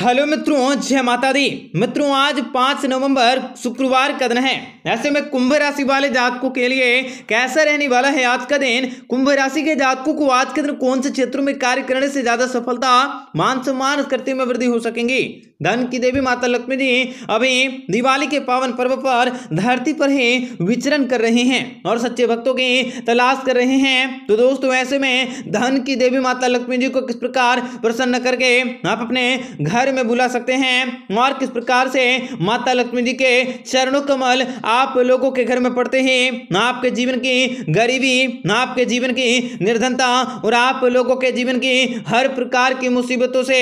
hello मित्रों जय माता दी मित्रों आज पाँच नवंबर शुक्रवार का दिन है ऐसे में कुंभ राशि वाले जातकों के लिए कैसा रहने वाला है आज का दिन कुंभ राशि के जातकों को आज के दिन कौन से क्षेत्रों में कार्य करने से ज्यादा सफलता मान सम्मान करते में वृद्धि हो सकेंगी धन की देवी माता लक्ष्मी जी अभी दिवाली के पावन पर्व पर धरती पर ही विचरण कर रहे हैं और सच्चे भक्तों की तलाश कर रहे हैं तो दोस्तों ऐसे में धन की देवी माता लक्ष्मी जी को किस प्रकार प्रसन्न करके आप अपने घर बारे में बुला सकते हैं और किस प्रकार से माता लक्ष्मी जी के चरण कमल आप लोगों के घर में पड़ते हैं आपके जीवन की गरीबी आपके जीवन की निर्धनता और आप लोगों के जीवन की हर प्रकार की मुसीबतों से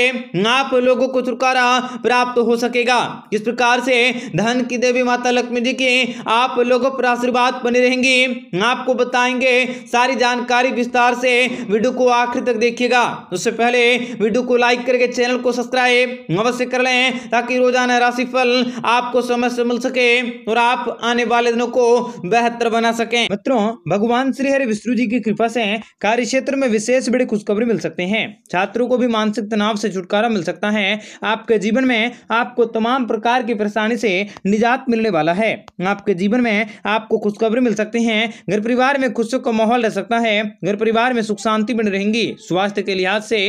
आप लोगों को छुटकारा प्राप्त हो सकेगा किस प्रकार से धन की देवी माता लक्ष्मी जी की आप लोगों पर आशीर्वाद बने रहेंगी आपको बताएंगे सारी जानकारी विस्तार से वीडियो को आखिर तक देखिएगा उससे पहले वीडियो को लाइक करके चैनल को सब्सक्राइब अवश्य कर लें ताकि रोजाना राशिफल आपको समय से मिल सके और आप आने वाले दिनों को बेहतर बना सके मित्रों भगवान श्री हरि विष्णु जी की कृपा से कार्य क्षेत्र में विशेष बड़ी खुशखबरी मिल सकते हैं छात्रों को भी मानसिक तनाव से छुटकारा मिल सकता है आपके जीवन में आपको तमाम प्रकार की परेशानी से निजात मिलने वाला है आपके जीवन में आपको खुशखबरी मिल सकती है घर परिवार में खुशियों का माहौल रह सकता है घर परिवार में सुख शांति बनी रहेंगी स्वास्थ्य के लिहाज से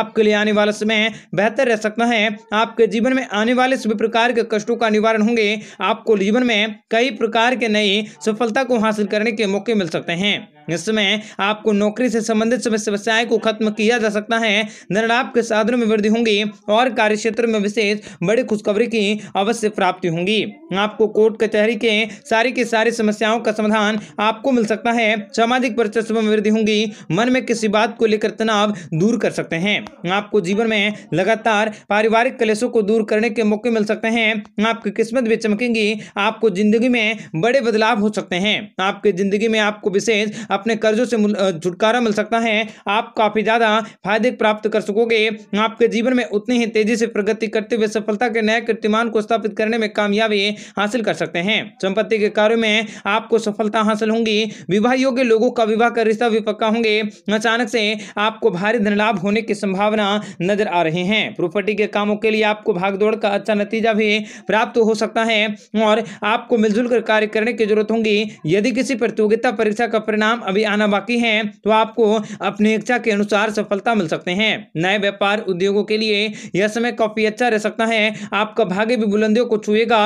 आपके लिए आने वाला समय बेहतर रह सकता है है आपके जीवन में आने वाले सभी प्रकार के कष्टों का निवारण होंगे आपको जीवन में कई प्रकार के नई सफलता को हासिल करने के मौके मिल सकते हैं इसमें आपको नौकरी से संबंधित समस्याएं को खत्म किया जा सकता है धन आपके साधनों में वृद्धि होंगी और कार्य क्षेत्र में विशेष बड़ी खुशखबरी की अवश्य प्राप्ति होंगी आपको कोर्ट कचहरी के सारी की सारी समस्याओं का समाधान आपको मिल सकता है सामाजिक वर्चस्व में वृद्धि होंगी मन में किसी बात को लेकर तनाव दूर कर सकते हैं आपको जीवन में लगातार पारिवारिक कलेशों को दूर करने के मौके मिल सकते हैं आपकी किस्मत भी चमकेंगी आपको जिंदगी में बड़े बदलाव हो सकते हैं आपकी जिंदगी में आपको विशेष अपने कर्जों से छुटकारा मिल सकता है आप काफ़ी ज़्यादा फायदे प्राप्त कर सकोगे आपके जीवन में उतनी ही तेजी से प्रगति करते हुए सफलता के नए कीर्तिमान को स्थापित करने में कामयाबी हासिल कर सकते हैं संपत्ति के कार्यों में आपको सफलता हासिल होंगी विवाह योग्य लोगों का विवाह का रिश्ता भी पक्का होंगे अचानक से आपको भारी धन लाभ होने की संभावना नजर आ रही है प्रॉपर्टी के कामों के लिए आपको भागदौड़ का अच्छा नतीजा भी प्राप्त हो सकता है और आपको मिलजुल कर कार्य करने की जरूरत होगी यदि किसी प्रतियोगिता परीक्षा का परिणाम अभी आना बाकी है तो आपको अपनी इच्छा के अनुसार सफलता मिल सकते हैं नए व्यापार उद्योगों के लिए यह समय काफी अच्छा रह सकता है आपका भाग्य भी बुलंदियों को छुएगा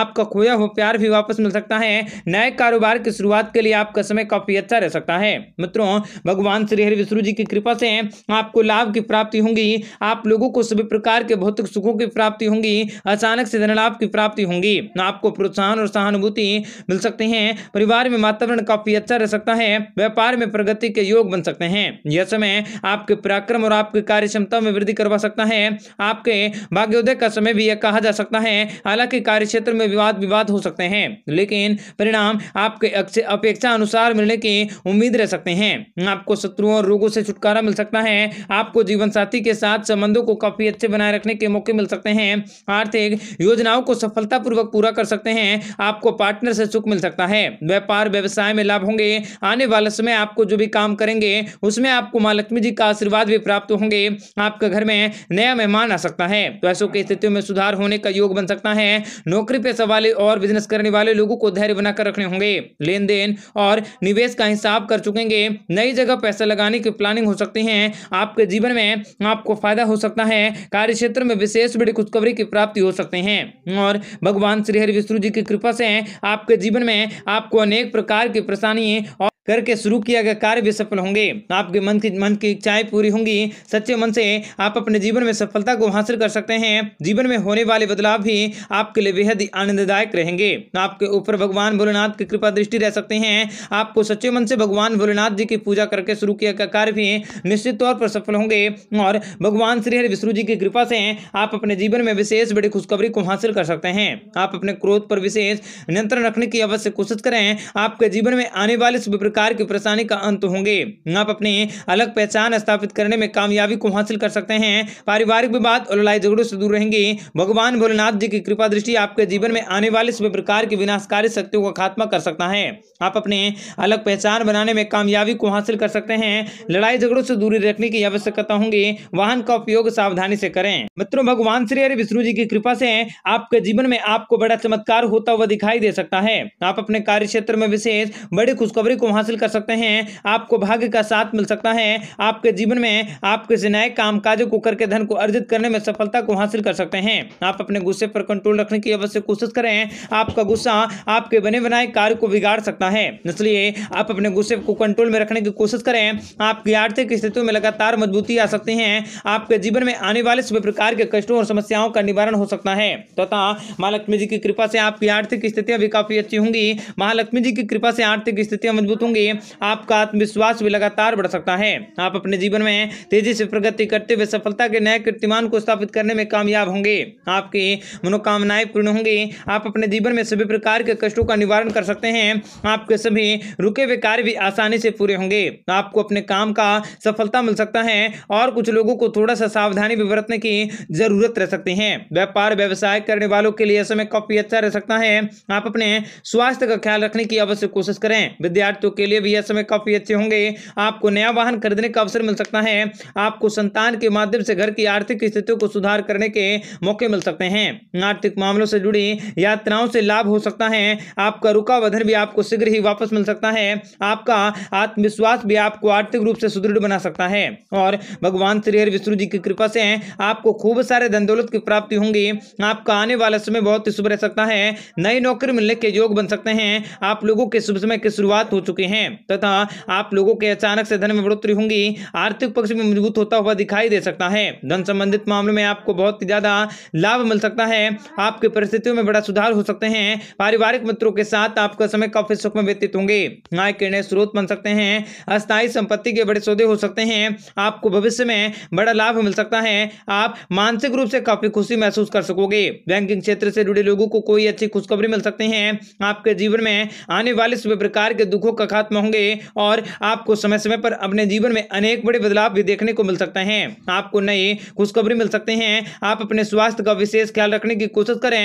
आपका खोया हुआ प्यार भी वापस मिल सकता है नए कारोबार की शुरुआत के लिए आपका समय काफी अच्छा रह सकता है मित्रों भगवान श्री हरि विष्णु जी की कृपा से आपको लाभ की प्राप्ति होगी आप लोगों को सभी प्रकार के भौतिक सुखों की प्राप्ति होगी अचानक से धनलाभ की प्राप्ति होगी आपको प्रोत्साहन और सहानुभूति मिल सकते हैं परिवार में वातावरण काफी अच्छा रह सकता है व्यापार में प्रगति के योग बन सकते हैं यह समय आपके पराक्रम और आपकी कार्य क्षमता में वृद्धि करवा सकता है आपके भाग्योदय का समय भी यह कहा जा सकता है हालांकि कार्य क्षेत्र में विवाद विवाद हो सकते हैं लेकिन परिणाम आपके अपेक्षा अनुसार मिलने की उम्मीद रह सकते हैं आपको शत्रुओं और रोगों से छुटकारा मिल सकता है आपको जीवन साथी के साथ संबंधों को काफी अच्छे बनाए रखने के मौके मिल सकते हैं आर्थिक योजनाओं को सफलतापूर्वक पूरा कर सकते हैं आपको पार्टनर से सुख मिल सकता है व्यापार व्यवसाय में लाभ होंगे आने वाले समय आपको जो भी काम करेंगे उसमें आपको माँ लक्ष्मी जी का आशीर्वाद भी प्राप्त होंगे आपके घर में नया मेहमान आ सकता है तो ऐसों की स्थितियों में सुधार होने का योग बन सकता है नौकरी पैसा वाले और बिजनेस करने वाले लोगों को धैर्य बनाकर रखने होंगे लेन देन और निवेश का हिसाब कर चुकेंगे नई जगह पैसा लगाने की प्लानिंग हो सकती है आपके जीवन में आपको फायदा हो सकता है कार्य क्षेत्र में विशेष बड़ी खुशखबरी की प्राप्ति हो सकते हैं और भगवान श्रीहरि विष्णु जी की कृपा से आपके जीवन में आपको अनेक प्रकार की परेशानी और करके शुरू किया गया कार्य भी सफल होंगे आपके मन की मन की इच्छाएं पूरी होंगी सच्चे मन से आप अपने जीवन में सफलता को हासिल कर सकते हैं जीवन में होने वाले बदलाव भी आपके लिए बेहद आनंददायक रहेंगे आपके ऊपर भगवान भोलेनाथ की कृपा दृष्टि रह सकते हैं आपको सच्चे मन से भगवान भोलेनाथ जी की पूजा करके शुरू किया गया कार्य भी निश्चित तौर पर सफल होंगे और भगवान श्री हरि विष्णु जी की कृपा से आप अपने जीवन में विशेष बड़ी खुशखबरी को हासिल कर सकते हैं आप अपने क्रोध पर विशेष नियंत्रण रखने की अवश्य कोशिश करें आपके जीवन में आने वाले प्रकार की परेशानी का अंत होंगे आप अपने अलग पहचान स्थापित करने में कामयाबी को हासिल कर सकते हैं पारिवारिक विवाद और लड़ाई झगड़ों से दूर रहेंगे भगवान भोलेनाथ जी की कृपा दृष्टि आपके जीवन में आने वाले सभी प्रकार की विनाशकारी शक्तियों का खात्मा कर सकता है आप अपने अलग पहचान बनाने में कामयाबी को हासिल कर सकते हैं लड़ाई झगड़ों से दूरी रखने की आवश्यकता होंगी वाहन का उपयोग सावधानी से करें मित्रों भगवान श्री हरि विष्णु जी की कृपा से आपके जीवन में आपको बड़ा चमत्कार होता हुआ दिखाई दे सकता है आप अपने कार्य क्षेत्र में विशेष बड़ी खुशखबरी को हासिल हासिल कर सकते हैं आपको भाग्य का साथ मिल सकता है आपके जीवन में आप किसी नए काम काजों को करके धन को अर्जित करने में सफलता को हासिल कर सकते हैं आप अपने गुस्से पर कंट्रोल रखने की अवश्य कोशिश करें आपका गुस्सा आपके बने बनाए कार्य को बिगाड़ सकता है इसलिए आप अपने गुस्से को कंट्रोल में रखने की कोशिश करें आपकी आर्थिक स्थितियों में लगातार मजबूती आ सकती है आपके जीवन में आने वाले सभी प्रकार के कष्टों और समस्याओं का निवारण हो सकता है तथा महालक्ष्मी जी की कृपा से आपकी आर्थिक स्थितियां भी काफी अच्छी होंगी महालक्ष्मी जी की कृपा से आर्थिक स्थितियां मजबूत होंगी होंगे आपका आत्मविश्वास भी लगातार बढ़ सकता है आप अपने जीवन में तेजी से प्रगति करते हुए सफलता के नए कीर्तिमान को स्थापित करने में कामयाब होंगे आपकी मनोकामनाएं पूर्ण होंगी आप अपने जीवन में सभी प्रकार के कष्टों का निवारण कर सकते हैं आपके सभी रुके हुए कार्य भी आसानी से पूरे होंगे आपको अपने काम का सफलता मिल सकता है और कुछ लोगों को थोड़ा सा सावधानी भी बरतने की जरूरत रह सकती है व्यापार व्यवसाय करने वालों के लिए समय काफी अच्छा रह सकता है आप अपने स्वास्थ्य का ख्याल रखने की अवश्य कोशिश करें विद्यार्थियों के लिए भी यह समय काफ़ी अच्छे होंगे आपको नया वाहन खरीदने का अवसर मिल सकता है आपको संतान के माध्यम से घर की आर्थिक स्थितियों को सुधार करने के मौके मिल सकते हैं आर्थिक मामलों से जुड़ी यात्राओं से लाभ हो सकता है आपका रुका वधन भी आपको शीघ्र ही वापस मिल सकता है आपका आत्मविश्वास भी आपको आर्थिक रूप से सुदृढ़ बना सकता है और भगवान श्री हरि विष्णु जी की कृपा से आपको खूब सारे धन दौलत की प्राप्ति होंगी आपका आने वाला समय बहुत ही शुभ रह सकता है नई नौकरी मिलने के योग बन सकते हैं आप लोगों के शुभ समय की शुरुआत हो चुकी हैं तथा आप लोगों के अचानक से धन में बढ़ोतरी होंगी आर्थिक पक्ष में मजबूत होता हुआ दिखाई दे सकता है धन संबंधित मामलों में आपको बहुत ज्यादा लाभ मिल सकता है आपकी परिस्थितियों में बड़ा सुधार हो सकते हैं पारिवारिक मित्रों के साथ आपका समय काफी सुख में व्यतीत होंगे आय के नए स्रोत बन सकते हैं अस्थायी संपत्ति के बड़े सौदे हो सकते हैं आपको भविष्य में बड़ा लाभ मिल सकता है आप मानसिक रूप से काफी खुशी महसूस कर सकोगे बैंकिंग क्षेत्र से जुड़े लोगों को कोई अच्छी खुशखबरी मिल सकती है आपके जीवन में आने वाले सभी प्रकार के दुखों का खत्म होंगे और आपको समय समय पर अपने जीवन में अनेक बड़े बदलाव भी देखने को मिल सकते हैं आपको नए खुशखबरी मिल सकते हैं आप अपने स्वास्थ्य का विशेष ख्याल रखने की कोशिश करें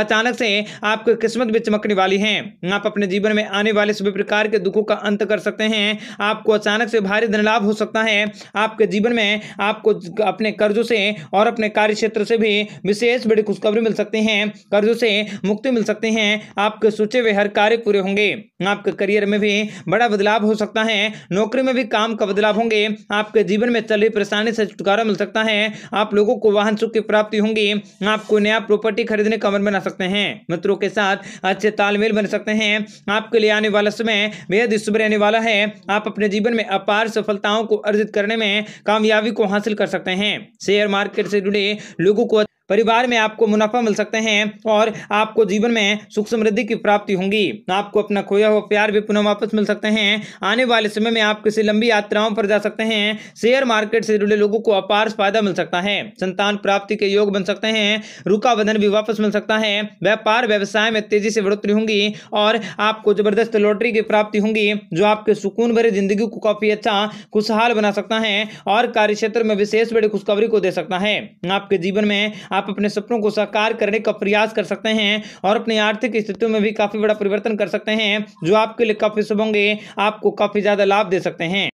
अचानक से आपकी किस्मत भी चमकने वाली है आप अपने जीवन में आने वाले सभी प्रकार के दुखों का अंत कर सकते हैं आपको अचानक से भारी धन लाभ हो सकता है आपके जीवन में आपको अपने कर्जों से और अपने कार्य क्षेत्र से भी विशेष बड़ी खुशखबरी मिल सकती है कर्जों से मुक्ति मिल सकती है आपके सोचे हुए हर कार्य पूरे होंगे आपके करियर में भी बड़ा बदलाव हो सकता है नौकरी में भी काम का बदलाव होंगे आपके जीवन में चल रही परेशानी से छुटकारा मिल सकता है आप लोगों को वाहन सुख की प्राप्ति होंगी आपको नया प्रॉपर्टी खरीदने का मन बना सकते हैं मित्रों के साथ अच्छे तालमेल बन सकते हैं आपके लिए आने वाला समय बेहद शुभ रहने वाला है आप अपने जीवन में अपार सफलताओं को अर्जित करने में कामयाबी को हासिल कर सकते हैं शेयर मार्केट से जुड़े लोगों को परिवार में आपको मुनाफा मिल सकते हैं और आपको जीवन में सुख समृद्धि की प्राप्ति होगी आपको अपना खोया हुआ प्यार भी पुनः वापस मिल सकते हैं आने वाले समय में आप किसी लंबी यात्राओं पर जा सकते हैं शेयर मार्केट से जुड़े लोगों को अपार फायदा मिल सकता है संतान प्राप्ति के योग बन सकते हैं रुका बदन भी वापस मिल सकता है व्यापार व्यवसाय में तेजी से बढ़ोतरी होंगी और आपको जबरदस्त लॉटरी की प्राप्ति होंगी जो आपके सुकून भरे जिंदगी को काफी अच्छा खुशहाल बना सकता है और कार्य क्षेत्र में विशेष बड़ी खुशखबरी को दे सकता है आपके जीवन में आप अपने सपनों को साकार करने का प्रयास कर सकते हैं और अपनी आर्थिक स्थितियों में भी काफ़ी बड़ा परिवर्तन कर सकते हैं जो आपके लिए काफ़ी शुभ होंगे आपको काफ़ी ज़्यादा लाभ दे सकते हैं